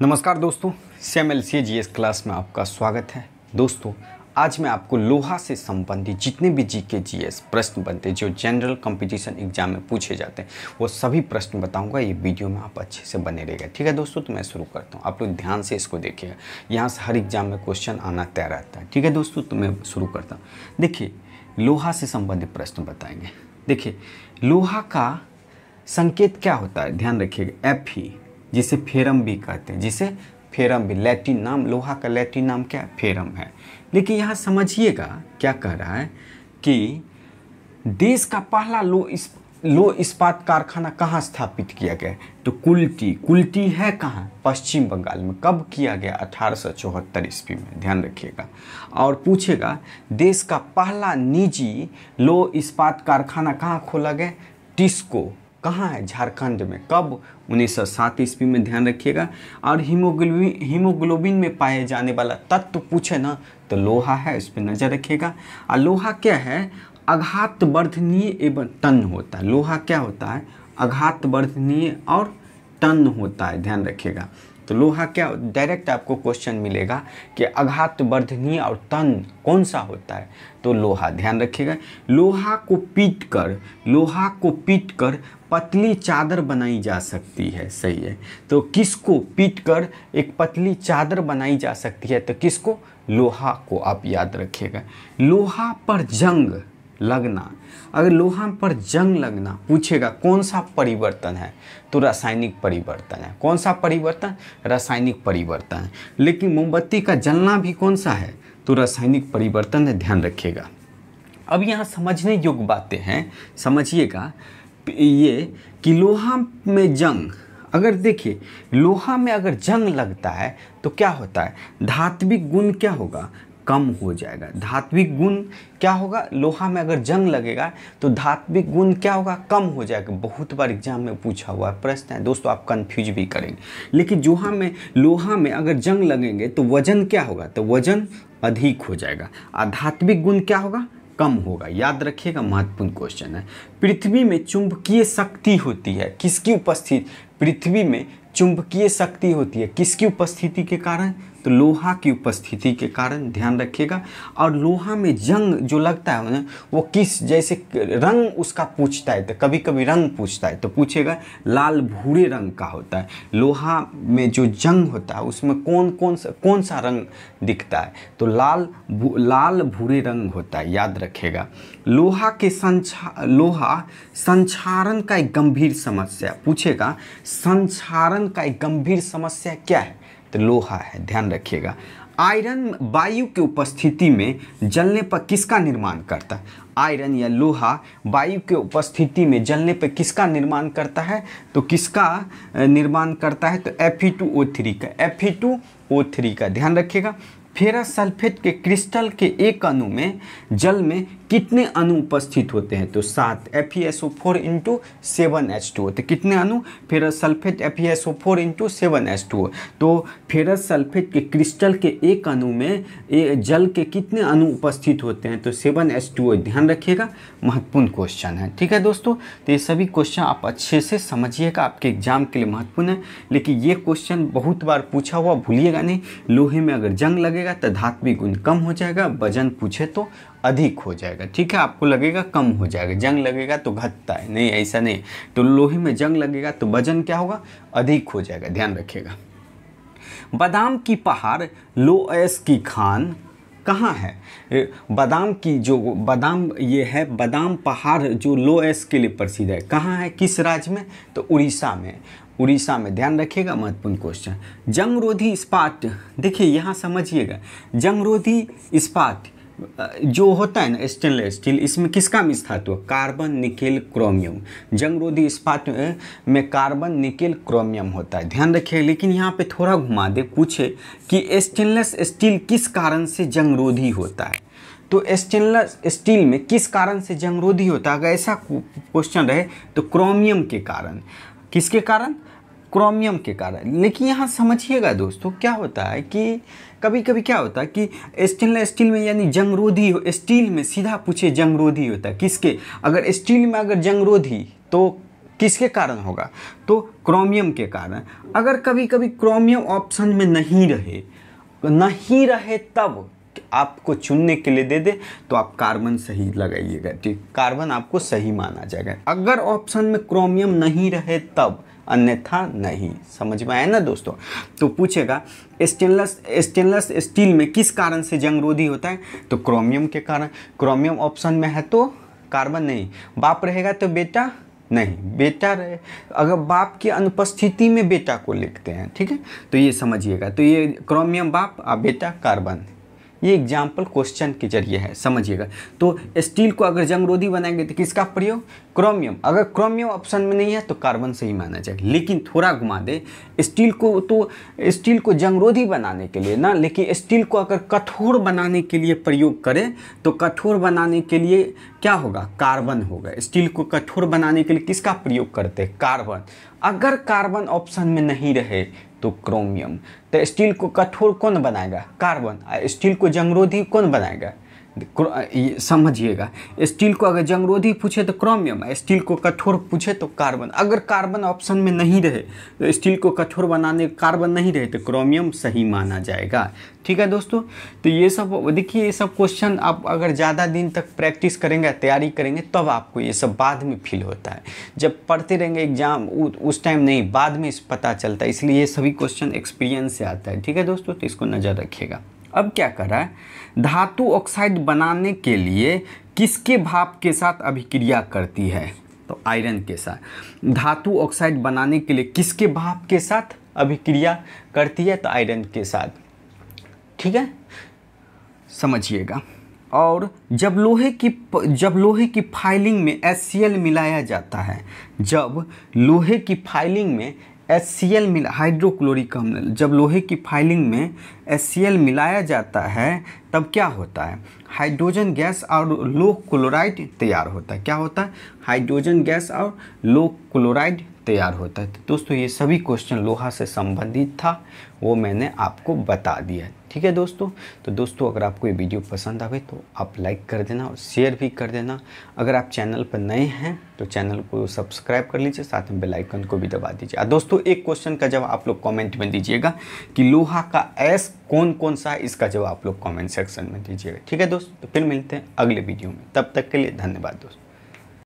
नमस्कार दोस्तों सेम L C G S class में आपका स्वागत है दोस्तों आज मैं आपको लोहा से संबंधित जितने भी जी के जी एस प्रश्न बनते हैं जो जनरल कंपटीशन एग्जाम में पूछे जाते हैं वो सभी प्रश्न बताऊंगा ये वीडियो में आप अच्छे से बने रहेगा ठीक है दोस्तों तो मैं शुरू करता हूँ आप लोग ध्यान से इसको देखिएगा यहाँ से हर एग्जाम में क्वेश्चन आना तय रहता है ठीक है दोस्तों तो मैं शुरू करता हूँ देखिए लोहा से संबंधित प्रश्न बताएंगे देखिए लोहा का संकेत क्या होता है ध्यान रखिएगा एफ ही e जिसे फेरम भी कहते हैं जिसे फेरम भी लैटिन नाम लोहा का लैटिन नाम क्या फेरम है लेकिन यहाँ समझिएगा क्या कह रहा है कि देश का पहला लो इस लो इस्पात कारखाना कहाँ स्थापित किया गया तो कुल्टी कुल्टी है कहाँ पश्चिम बंगाल में कब किया गया अठारह सौ चौहत्तर ईस्वी में ध्यान रखिएगा और पूछेगा देश का पहला निजी लो इस्पात कारखाना कहाँ खोला गया टिस्को कहाँ है झारखंड में कब उन्नीस सौ सात ईस्वी में ध्यान रखिएगा और हीमोग्लोबिन हीमोग्लोबिन में पाए जाने वाला तत्व पूछे ना तो लोहा है उस पर नज़र रखिएगा और लोहा क्या है आघात वर्धनीय एवं टन होता है लोहा क्या होता है आघात वर्धनीय और टन होता है ध्यान रखिएगा तो लोहा क्या डायरेक्ट आपको क्वेश्चन मिलेगा कि अघात वर्धनीय और तन कौन सा होता है तो लोहा ध्यान रखिएगा लोहा को पीट कर लोहा को पीट कर पतली चादर बनाई जा सकती है सही है तो किसको पीट कर एक पतली चादर बनाई जा सकती है तो किसको लोहा को आप याद रखिएगा लोहा पर जंग लगना अगर लोहा पर जंग लगना पूछेगा कौन सा परिवर्तन है तो रासायनिक परिवर्तन है कौन सा परिवर्तन रासायनिक परिवर्तन है लेकिन मोमबत्ती का जलना भी कौन सा है तो रासायनिक परिवर्तन है ध्यान रखिएगा अब यहाँ समझने योग्य बातें हैं समझिएगा ये कि लोहा में जंग अगर देखिए लोहा में अगर जंग लगता है तो क्या होता है धात्विक गुण क्या होगा कम हो जाएगा धात्विक गुण क्या होगा लोहा में अगर जंग लगेगा तो धात्विक गुण क्या होगा कम हो जाएगा बहुत बार एग्जाम में पूछा हुआ है प्रश्न है दोस्तों आप कंफ्यूज भी करेंगे लेकिन जोहा में लोहा में अगर जंग लगेंगे तो वजन क्या होगा तो वजन अधिक हो जाएगा आध्यात्मिक गुण क्या होगा कम होगा याद रखिएगा महत्वपूर्ण क्वेश्चन है पृथ्वी में चुंबकीय शक्ति होती है किसकी उपस्थिति पृथ्वी में चुंबकीय शक्ति होती है किसकी उपस्थिति के कारण तो लोहा की उपस्थिति के कारण ध्यान रखिएगा और लोहा में जंग जो लगता है वो किस जैसे रंग उसका पूछता है तो कभी कभी रंग पूछता है तो पूछेगा लाल भूरे रंग का होता है लोहा में जो जंग होता है उसमें कौन कौन सा कौन सा रंग दिखता है तो लाल भू, लाल भूरे रंग होता है याद रखेगा लोहा के संचा लोहा संचारण का एक गंभीर समस्या पूछेगा संचारण का एक गंभीर समस्या क्या है तो लोहा है ध्यान रखिएगा आयरन वायु की उपस्थिति में जलने पर किसका निर्माण करता है आयरन या लोहा वायु के उपस्थिति में जलने पर किसका निर्माण करता है तो किसका निर्माण करता है तो थ्री e का थ्री e का ध्यान रखिएगा फेरस सल्फेट के क्रिस्टल के एक अणु में जल में कितने अनु उपस्थित होते हैं तो सात F E S O four into seven H two तो कितने अनु ferrous sulphate F E S O four into seven H two तो फेरस सल्फेट के क्रिस्टल के एक अनु में ए, जल के कितने अनु उपस्थित होते हैं तो सेवन एच टू ध्यान रखिएगा महत्वपूर्ण क्वेश्चन है ठीक है दोस्तों तो ये सभी क्वेश्चन आप अच्छे से समझिएगा आपके एग्जाम के लिए महत्वपूर्ण है लेकिन ये क्वेश्चन बहुत बार पूछा हुआ भूलिएगा नहीं लोहे में अगर जंग लगेगा तो धात्विक गुण कम हो जाएगा वजन पूछे तो अधिक हो जाएगा ठीक है आपको लगेगा कम हो जाएगा जंग लगेगा तो घटता है नहीं ऐसा नहीं तो लोहे में जंग लगेगा तो वजन क्या होगा अधिक हो जाएगा ध्यान रखिएगा बादाम की पहाड़ लोएस की खान कहाँ है बादाम की जो बादाम ये है बादाम पहाड़ जो लोएस के लिए प्रसिद्ध है कहाँ है किस राज्य में तो उड़ीसा में उड़ीसा में ध्यान रखिएगा महत्वपूर्ण क्वेश्चन जंगरोधी इस्पात देखिए यहाँ समझिएगा जंगरोधी इस्पात जो होता है ना स्टेनलेस स्टील इसमें किसका मिस धातु कार्बन निकेल क्रोमियम जंगरोधी इस्पात में कार्बन निकेल क्रोमियम होता है ध्यान रखिए लेकिन यहाँ पे थोड़ा घुमा दे पूछे कि स्टेनलेस स्टील किस कारण से जंगरोधी होता है तो स्टेनलेस स्टील में किस कारण से जंगरोधी होता है अगर ऐसा क्वेश्चन रहे तो क्रोमियम के कारण किसके कारण क्रोमियम के कारण लेकिन यहाँ समझिएगा दोस्तों क्या होता है कि कभी कभी क्या होता है कि स्टेनलेस स्टील में यानी जंगरोधी हो स्टील में सीधा पूछे जंगरोधी होता है किसके अगर स्टील में अगर जंगरोधी तो किसके कारण होगा तो क्रोमियम के कारण अगर कभी कभी क्रोमियम ऑप्शन में नहीं रहे नहीं रहे तब आपको चुनने के लिए दे दे तो आप कार्बन सही लगाइएगा ठीक कार्बन आपको सही माना जाएगा अगर ऑप्शन में क्रोमियम नहीं रहे तब अन्यथा नहीं समझ में आया ना दोस्तों तो पूछेगा स्टेनलेस स्टेनलेस स्टील में किस कारण से जंगरोधी होता है तो क्रोमियम के कारण क्रोमियम ऑप्शन में है तो कार्बन नहीं बाप रहेगा तो बेटा नहीं बेटा रहे अगर बाप की अनुपस्थिति में बेटा को लिखते हैं ठीक है तो ये समझिएगा तो ये क्रोमियम बाप और बेटा कार्बन ये एग्जाम्पल क्वेश्चन के जरिए है समझिएगा तो स्टील को अगर जंग रोधी बनाएंगे तो किसका प्रयोग क्रोमियम अगर क्रोमियम ऑप्शन में नहीं है तो कार्बन से ही माना जाएगा लेकिन थोड़ा घुमा दे स्टील को तो स्टील को जंगरोधी बनाने के लिए ना लेकिन स्टील को अगर कठोर बनाने के लिए प्रयोग करें तो कठोर बनाने के लिए क्या होगा कार्बन होगा स्टील को कठोर बनाने के लिए किसका प्रयोग करते हैं कार्बन अगर कार्बन ऑप्शन में नहीं रहे तो क्रोमियम तो स्टील को कठोर कौन बनाएगा कार्बन स्टील को जंगरोधी कौन बनाएगा समझिएगा स्टील को अगर जंगरोधी पूछे तो क्रोमियम स्टील को कठोर पूछे तो कार्बन अगर कार्बन ऑप्शन में नहीं रहे तो स्टील को कठोर बनाने कार्बन नहीं रहे तो क्रोमियम सही माना जाएगा ठीक है दोस्तों तो ये सब देखिए ये सब क्वेश्चन आप अगर ज़्यादा दिन तक प्रैक्टिस करेंगे तैयारी करेंगे तब तो आपको ये सब बाद में फील होता है जब पढ़ते रहेंगे एग्जाम उस टाइम नहीं बाद में पता चलता है इसलिए ये सभी क्वेश्चन एक्सपीरियंस से आता है ठीक है दोस्तों तो इसको नज़र रखिएगा अब क्या कर रहा है धातु ऑक्साइड बनाने के लिए किसके भाप के साथ अभिक्रिया करती है तो आयरन के साथ धातु ऑक्साइड बनाने के लिए किसके भाप के साथ अभिक्रिया करती है तो आयरन के साथ ठीक है समझिएगा और जब लोहे की जब लोहे की फाइलिंग में एस मिलाया जाता है जब लोहे की फाइलिंग में एस सी एल मिला हाइड्रोक्लोरिक अम्ल जब लोहे की फाइलिंग में एस सी एल मिलाया जाता है तब क्या होता है हाइड्रोजन गैस और लो क्लोराइड तैयार होता है क्या होता है हाइड्रोजन गैस और लो क्लोराइड तैयार होता है तो दोस्तों ये सभी क्वेश्चन लोहा से संबंधित था वो मैंने आपको बता दिया ठीक है दोस्तों तो दोस्तों अगर आपको ये वीडियो पसंद आवे तो आप लाइक कर देना और शेयर भी कर देना अगर आप चैनल पर नए हैं तो चैनल को सब्सक्राइब कर लीजिए साथ में बेल आइकन को भी दबा दीजिए दोस्तों एक क्वेश्चन का जवाब आप लोग कमेंट में दीजिएगा कि लोहा का एस कौन कौन सा है इसका जवाब आप लोग कमेंट सेक्शन में दीजिएगा ठीक है दोस्त तो फिर मिलते हैं अगले वीडियो में तब तक के लिए धन्यवाद दोस्तों